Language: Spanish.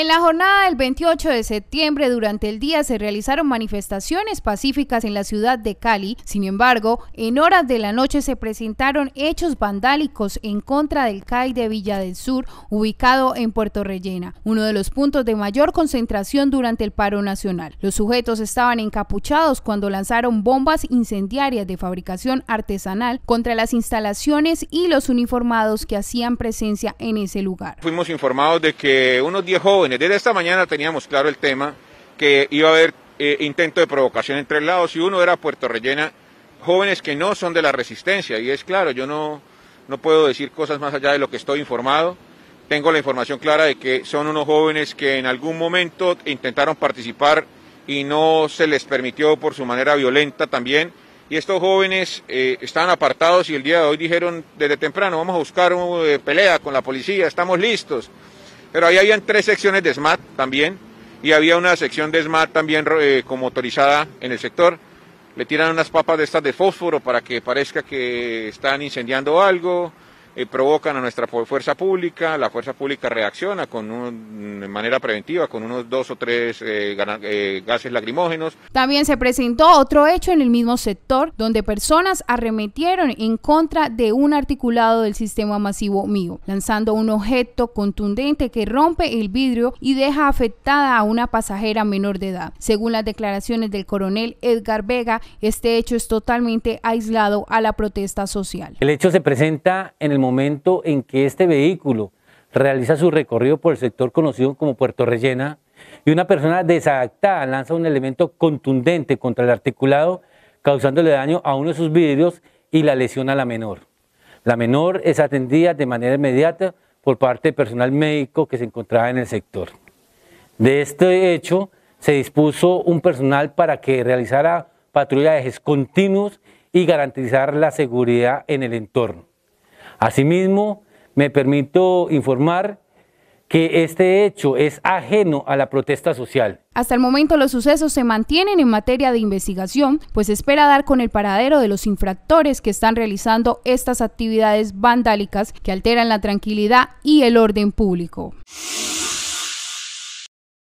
En la jornada del 28 de septiembre durante el día se realizaron manifestaciones pacíficas en la ciudad de Cali. Sin embargo, en horas de la noche se presentaron hechos vandálicos en contra del CAI de Villa del Sur, ubicado en Puerto Rellena, uno de los puntos de mayor concentración durante el paro nacional. Los sujetos estaban encapuchados cuando lanzaron bombas incendiarias de fabricación artesanal contra las instalaciones y los uniformados que hacían presencia en ese lugar. Fuimos informados de que unos 10 jóvenes desde esta mañana teníamos claro el tema que iba a haber eh, intento de provocación entre tres lados y uno era Puerto Rellena, jóvenes que no son de la resistencia. Y es claro, yo no, no puedo decir cosas más allá de lo que estoy informado. Tengo la información clara de que son unos jóvenes que en algún momento intentaron participar y no se les permitió por su manera violenta también. Y estos jóvenes estaban eh, están apartados y el día de hoy dijeron desde temprano, vamos a buscar una eh, pelea con la policía, estamos listos. Pero ahí habían tres secciones de SMAT también y había una sección de SMAT también eh, como motorizada en el sector. Le tiran unas papas de estas de fósforo para que parezca que están incendiando algo. Eh, provocan a nuestra fuerza pública, la fuerza pública reacciona con de manera preventiva con unos dos o tres eh, eh, gases lacrimógenos. También se presentó otro hecho en el mismo sector donde personas arremetieron en contra de un articulado del sistema masivo mío, lanzando un objeto contundente que rompe el vidrio y deja afectada a una pasajera menor de edad. Según las declaraciones del coronel Edgar Vega, este hecho es totalmente aislado a la protesta social. El hecho se presenta en el momento momento en que este vehículo realiza su recorrido por el sector conocido como Puerto Rellena y una persona desadaptada lanza un elemento contundente contra el articulado, causándole daño a uno de sus vidrios y la lesión a la menor. La menor es atendida de manera inmediata por parte del personal médico que se encontraba en el sector. De este hecho, se dispuso un personal para que realizara patrullajes continuos y garantizar la seguridad en el entorno. Asimismo, me permito informar que este hecho es ajeno a la protesta social. Hasta el momento los sucesos se mantienen en materia de investigación, pues espera dar con el paradero de los infractores que están realizando estas actividades vandálicas que alteran la tranquilidad y el orden público.